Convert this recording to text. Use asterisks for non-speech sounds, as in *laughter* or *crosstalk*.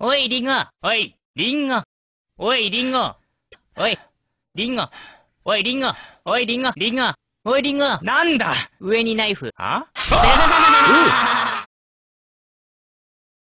おい、リンゴおい、リンゴおい、リンゴおい、リンゴおい、リンゴおい、リンゴリンゴおい、リンゴなんだ上にナイフ。は *laughs*